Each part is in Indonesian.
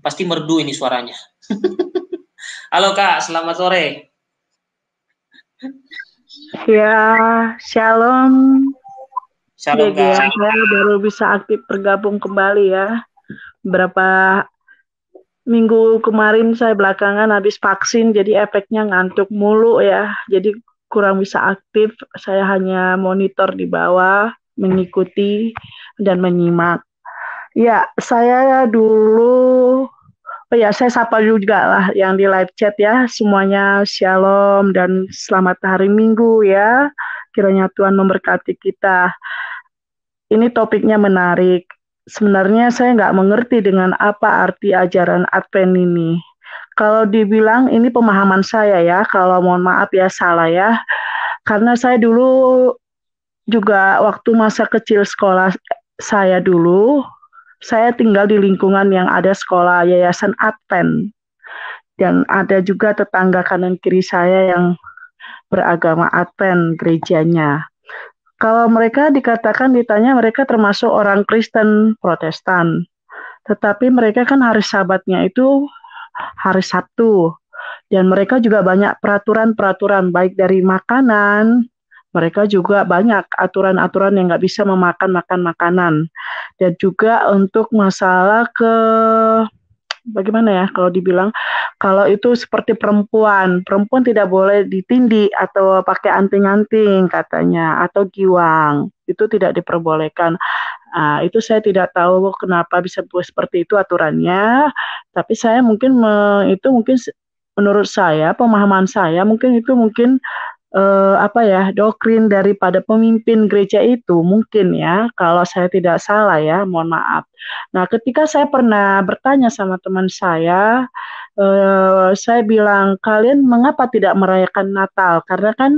Pasti merdu ini suaranya. Halo Kak, selamat sore. Ya, shalom. Shalom Kak. Ya, saya baru bisa aktif bergabung kembali ya. Berapa minggu kemarin saya belakangan habis vaksin jadi efeknya ngantuk mulu ya. Jadi kurang bisa aktif, saya hanya monitor di bawah, mengikuti dan menyimak. Ya, saya dulu Oh ya, saya sapa juga lah yang di live chat ya. Semuanya shalom dan selamat hari Minggu ya. Kiranya Tuhan memberkati kita. Ini topiknya menarik. Sebenarnya saya nggak mengerti dengan apa arti ajaran Advent ini. Kalau dibilang ini pemahaman saya ya, kalau mohon maaf ya salah ya. Karena saya dulu juga waktu masa kecil sekolah saya dulu saya tinggal di lingkungan yang ada sekolah yayasan Advent dan ada juga tetangga kanan kiri saya yang beragama Advent gerejanya. Kalau mereka dikatakan ditanya mereka termasuk orang Kristen Protestan. Tetapi mereka kan hari Sabatnya itu hari Sabtu. Dan mereka juga banyak peraturan-peraturan baik dari makanan, mereka juga banyak aturan-aturan yang nggak bisa memakan makan makanan. Dan juga untuk masalah ke bagaimana ya kalau dibilang kalau itu seperti perempuan, perempuan tidak boleh ditindih atau pakai anting-anting katanya atau giwang. Itu tidak diperbolehkan. Nah, itu saya tidak tahu kenapa bisa buat seperti itu aturannya, tapi saya mungkin me, itu mungkin menurut saya pemahaman saya mungkin itu mungkin eh, apa ya doktrin daripada pemimpin gereja itu mungkin ya kalau saya tidak salah ya mohon maaf. Nah ketika saya pernah bertanya sama teman saya, eh, saya bilang kalian mengapa tidak merayakan Natal? Karena kan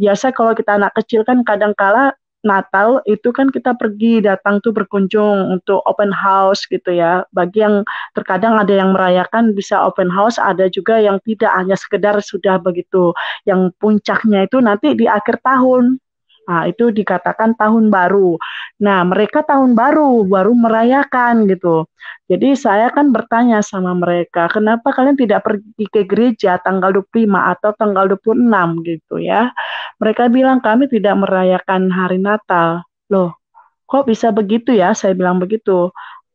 biasa kalau kita anak kecil kan kadang kala Natal itu kan kita pergi datang tuh berkunjung untuk open house gitu ya. Bagi yang terkadang ada yang merayakan bisa open house, ada juga yang tidak hanya sekedar sudah begitu. Yang puncaknya itu nanti di akhir tahun Nah, itu dikatakan tahun baru. Nah, mereka tahun baru baru merayakan gitu. Jadi saya kan bertanya sama mereka, kenapa kalian tidak pergi ke gereja tanggal 25 atau tanggal 26 gitu ya. Mereka bilang kami tidak merayakan hari Natal. Loh, kok bisa begitu ya? Saya bilang begitu.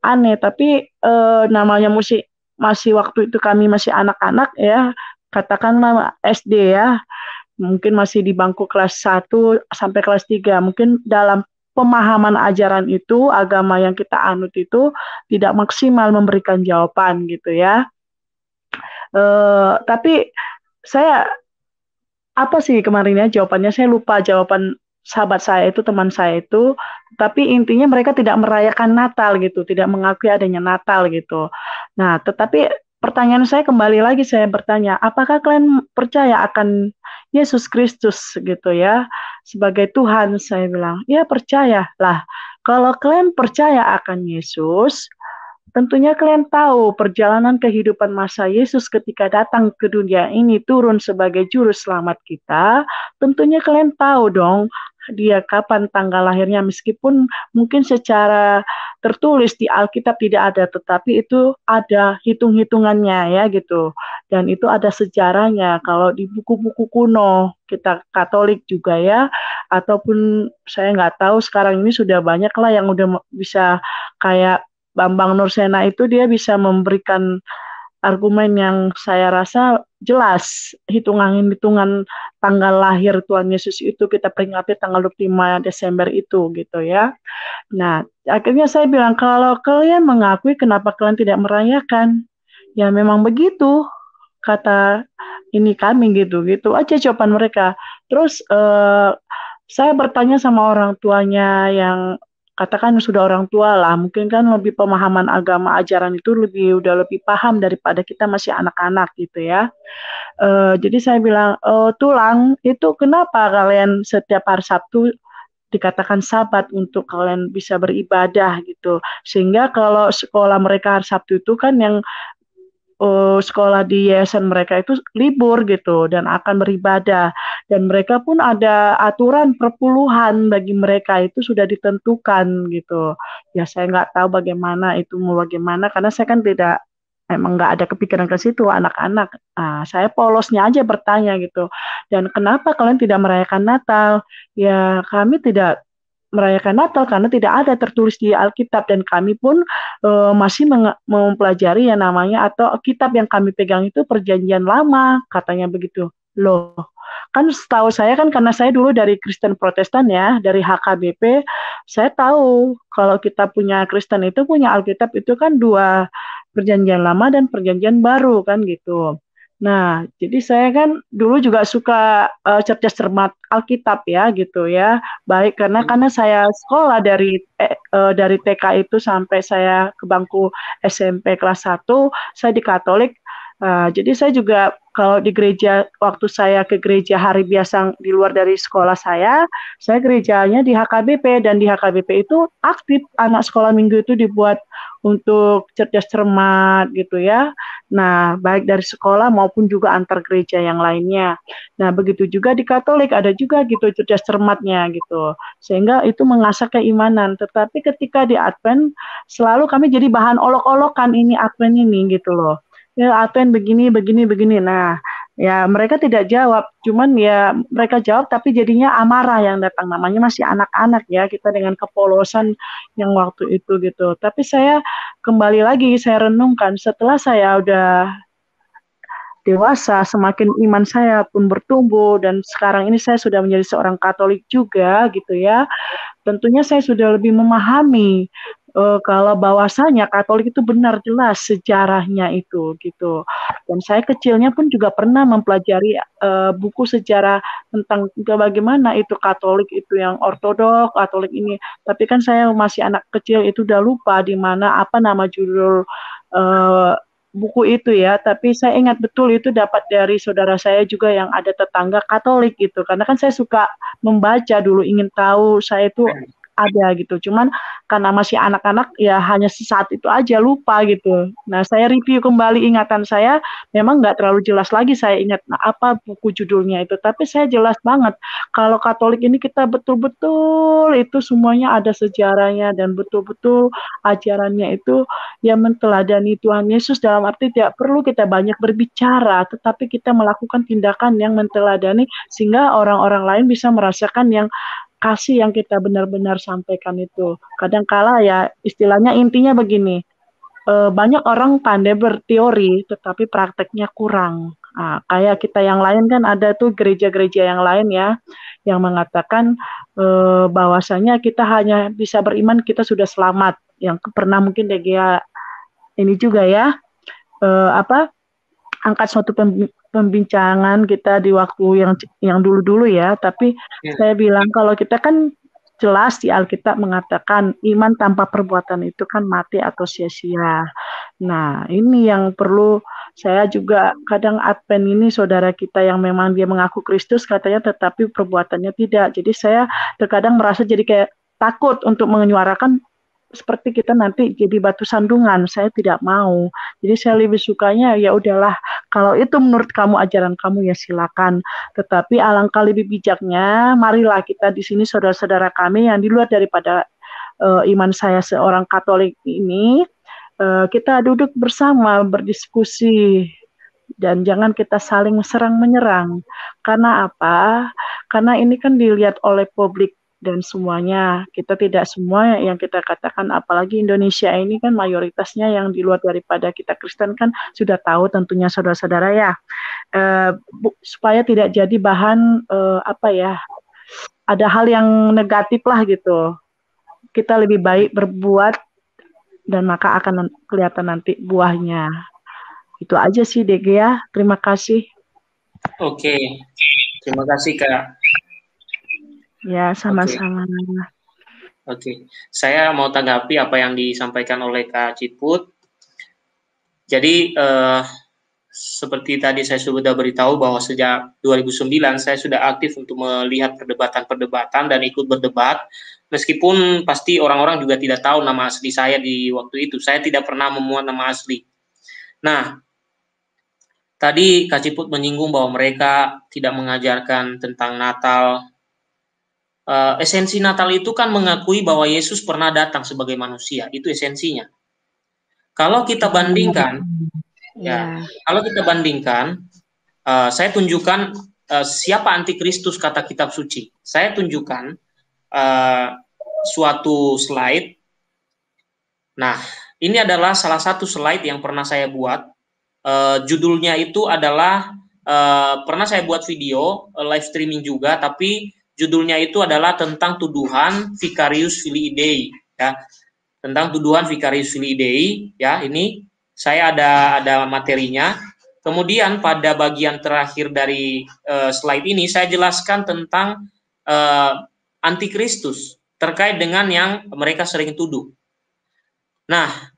Aneh, tapi eh, namanya musik masih waktu itu kami masih anak-anak ya, katakanlah SD ya mungkin masih di bangku kelas 1 sampai kelas 3. Mungkin dalam pemahaman ajaran itu, agama yang kita anut itu tidak maksimal memberikan jawaban gitu ya. E, tapi saya apa sih kemarinnya jawabannya saya lupa jawaban sahabat saya itu teman saya itu tapi intinya mereka tidak merayakan Natal gitu tidak mengakui adanya Natal gitu nah tetapi pertanyaan saya kembali lagi saya bertanya, apakah kalian percaya akan Yesus Kristus gitu ya sebagai Tuhan? Saya bilang, ya percayalah. Kalau kalian percaya akan Yesus, tentunya kalian tahu perjalanan kehidupan masa Yesus ketika datang ke dunia ini turun sebagai juru selamat kita. Tentunya kalian tahu dong dia kapan tanggal lahirnya meskipun mungkin secara tertulis di Alkitab tidak ada tetapi itu ada hitung-hitungannya ya gitu dan itu ada sejarahnya kalau di buku-buku kuno kita Katolik juga ya ataupun saya nggak tahu sekarang ini sudah banyak lah yang udah bisa kayak Bambang Nursena itu dia bisa memberikan argumen yang saya rasa jelas hitungan-hitungan tanggal lahir Tuhan Yesus itu kita peringati tanggal 25 Desember itu gitu ya. Nah, akhirnya saya bilang kalau kalian mengakui kenapa kalian tidak merayakan? Ya memang begitu kata ini kami gitu gitu aja jawaban mereka. Terus uh, saya bertanya sama orang tuanya yang katakan sudah orang tua lah, mungkin kan lebih pemahaman agama ajaran itu lebih udah lebih paham daripada kita masih anak-anak gitu ya. Uh, jadi saya bilang uh, tulang itu kenapa kalian setiap hari Sabtu dikatakan sabat untuk kalian bisa beribadah gitu. Sehingga kalau sekolah mereka hari Sabtu itu kan yang uh, sekolah di yayasan mereka itu libur gitu dan akan beribadah dan mereka pun ada aturan perpuluhan bagi mereka itu sudah ditentukan gitu ya saya nggak tahu bagaimana itu mau bagaimana karena saya kan tidak emang nggak ada kepikiran ke situ anak-anak nah, saya polosnya aja bertanya gitu dan kenapa kalian tidak merayakan Natal ya kami tidak merayakan Natal karena tidak ada tertulis di Alkitab dan kami pun e, masih mempelajari ya namanya atau kitab yang kami pegang itu perjanjian lama katanya begitu loh kan setahu saya kan karena saya dulu dari Kristen Protestan ya dari HKBP saya tahu kalau kita punya Kristen itu punya Alkitab itu kan dua perjanjian lama dan perjanjian baru kan gitu Nah, jadi saya kan dulu juga suka uh, cerdas cermat Alkitab ya gitu ya. Baik karena hmm. karena saya sekolah dari eh, uh, dari TK itu sampai saya ke bangku SMP kelas 1, saya di Katolik. Uh, jadi saya juga kalau di gereja waktu saya ke gereja hari biasa di luar dari sekolah saya, saya gerejanya di HKBP dan di HKBP itu aktif anak sekolah minggu itu dibuat untuk cerdas cermat gitu ya. Nah, baik dari sekolah maupun juga antar gereja yang lainnya. Nah, begitu juga di Katolik ada juga gitu cerdas cermatnya gitu. Sehingga itu mengasah keimanan. Tetapi ketika di Advent selalu kami jadi bahan olok-olokan ini Advent ini gitu loh ya yang begini begini begini nah ya mereka tidak jawab cuman ya mereka jawab tapi jadinya amarah yang datang namanya masih anak-anak ya kita dengan kepolosan yang waktu itu gitu tapi saya kembali lagi saya renungkan setelah saya udah dewasa, semakin iman saya pun bertumbuh dan sekarang ini saya sudah menjadi seorang Katolik juga gitu ya. Tentunya saya sudah lebih memahami uh, kalau bahwasanya Katolik itu benar jelas sejarahnya itu gitu. Dan saya kecilnya pun juga pernah mempelajari uh, buku sejarah tentang bagaimana itu Katolik itu yang ortodok, Katolik ini. Tapi kan saya masih anak kecil itu udah lupa di mana apa nama judul uh, buku itu ya, tapi saya ingat betul itu dapat dari saudara saya juga yang ada tetangga Katolik gitu. Karena kan saya suka membaca dulu ingin tahu saya itu hmm ada gitu. Cuman karena masih anak-anak ya hanya sesaat itu aja lupa gitu. Nah saya review kembali ingatan saya, memang nggak terlalu jelas lagi saya ingat nah, apa buku judulnya itu. Tapi saya jelas banget kalau Katolik ini kita betul-betul itu semuanya ada sejarahnya dan betul-betul ajarannya itu yang menteladani Tuhan Yesus dalam arti tidak perlu kita banyak berbicara, tetapi kita melakukan tindakan yang menteladani sehingga orang-orang lain bisa merasakan yang kasih yang kita benar-benar sampaikan itu. Kadangkala ya istilahnya intinya begini, e, banyak orang pandai berteori tetapi prakteknya kurang. Nah, kayak kita yang lain kan ada tuh gereja-gereja yang lain ya yang mengatakan e, bahwasanya kita hanya bisa beriman kita sudah selamat. Yang pernah mungkin DGA ini juga ya e, apa angkat suatu pembincangan kita di waktu yang yang dulu-dulu ya, tapi ya. saya bilang kalau kita kan jelas di Alkitab mengatakan iman tanpa perbuatan itu kan mati atau sia-sia. Nah, ini yang perlu saya juga kadang Advent ini saudara kita yang memang dia mengaku Kristus katanya tetapi perbuatannya tidak. Jadi saya terkadang merasa jadi kayak takut untuk menyuarakan seperti kita nanti jadi batu sandungan. Saya tidak mau. Jadi saya lebih sukanya ya udahlah kalau itu menurut kamu ajaran kamu ya silakan. Tetapi alangkah lebih bijaknya marilah kita di sini saudara-saudara kami yang di luar daripada uh, iman saya seorang Katolik ini uh, kita duduk bersama berdiskusi dan jangan kita saling serang menyerang. Karena apa? Karena ini kan dilihat oleh publik dan semuanya. Kita tidak semua yang kita katakan, apalagi Indonesia ini kan mayoritasnya yang di luar daripada kita Kristen kan sudah tahu tentunya saudara-saudara ya. e, bu, supaya tidak jadi bahan e, apa ya, ada hal yang negatif lah gitu. Kita lebih baik berbuat dan maka akan kelihatan nanti buahnya. Itu aja sih DG ya. Terima kasih. Oke. Terima kasih Kak. Ya, sama-sama. Oke, okay. okay. saya mau tanggapi apa yang disampaikan oleh Kak Ciput. Jadi, eh, seperti tadi saya sudah beritahu bahwa sejak 2009 saya sudah aktif untuk melihat perdebatan-perdebatan dan ikut berdebat. Meskipun pasti orang-orang juga tidak tahu nama asli saya di waktu itu. Saya tidak pernah memuat nama asli. Nah, tadi Kak Ciput menyinggung bahwa mereka tidak mengajarkan tentang Natal, uh, esensi Natal itu kan mengakui bahwa Yesus pernah datang sebagai manusia. Itu esensinya. Kalau kita bandingkan, ya, ya kalau kita bandingkan, uh, saya tunjukkan uh, siapa antikristus kata kitab suci. Saya tunjukkan uh, suatu slide. Nah, ini adalah salah satu slide yang pernah saya buat. Uh, judulnya itu adalah uh, pernah saya buat video uh, live streaming juga, tapi Judulnya itu adalah tentang tuduhan Vicarius Filii Dei, ya. Tentang tuduhan Vicarius Filii Dei, ya. Ini saya ada ada materinya. Kemudian pada bagian terakhir dari uh, slide ini saya jelaskan tentang uh, antikristus terkait dengan yang mereka sering tuduh. Nah,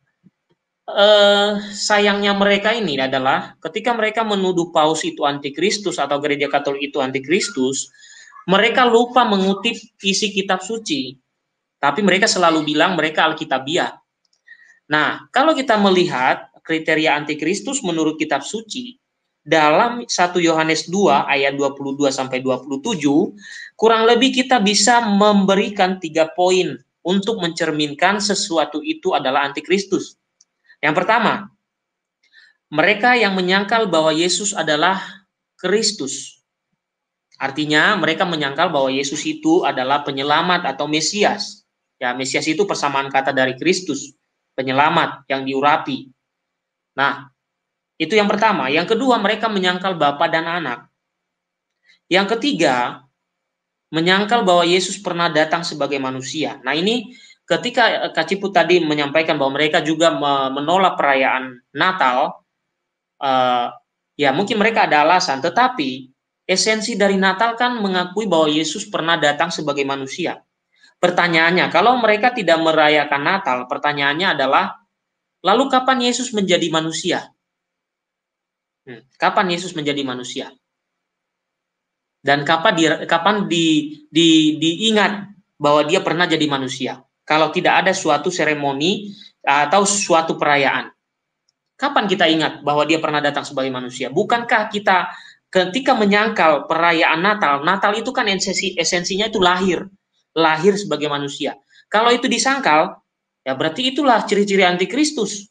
Uh, sayangnya mereka ini adalah ketika mereka menuduh Paus itu antikristus atau gereja Katolik itu antikristus, mereka lupa mengutip isi kitab suci, tapi mereka selalu bilang mereka Alkitabiah. Nah, kalau kita melihat kriteria antikristus menurut kitab suci, dalam 1 Yohanes 2 ayat 22 sampai 27 kurang lebih kita bisa memberikan tiga poin untuk mencerminkan sesuatu itu adalah antikristus. Yang pertama, mereka yang menyangkal bahwa Yesus adalah Kristus. Artinya mereka menyangkal bahwa Yesus itu adalah penyelamat atau Mesias. Ya, Mesias itu persamaan kata dari Kristus, penyelamat yang diurapi. Nah, itu yang pertama. Yang kedua, mereka menyangkal Bapa dan Anak. Yang ketiga, menyangkal bahwa Yesus pernah datang sebagai manusia. Nah, ini ketika eh, Ciput tadi menyampaikan bahwa mereka juga menolak perayaan Natal, uh, ya mungkin mereka ada alasan, tetapi Esensi dari Natal kan mengakui bahwa Yesus pernah datang sebagai manusia. Pertanyaannya, kalau mereka tidak merayakan Natal, pertanyaannya adalah, lalu kapan Yesus menjadi manusia? Hmm, kapan Yesus menjadi manusia? Dan kapan, di, kapan di, di, diingat bahwa dia pernah jadi manusia? Kalau tidak ada suatu seremoni atau suatu perayaan. Kapan kita ingat bahwa dia pernah datang sebagai manusia? Bukankah kita ketika menyangkal perayaan Natal, Natal itu kan esensi, esensinya itu lahir, lahir sebagai manusia. Kalau itu disangkal, ya berarti itulah ciri-ciri anti Kristus.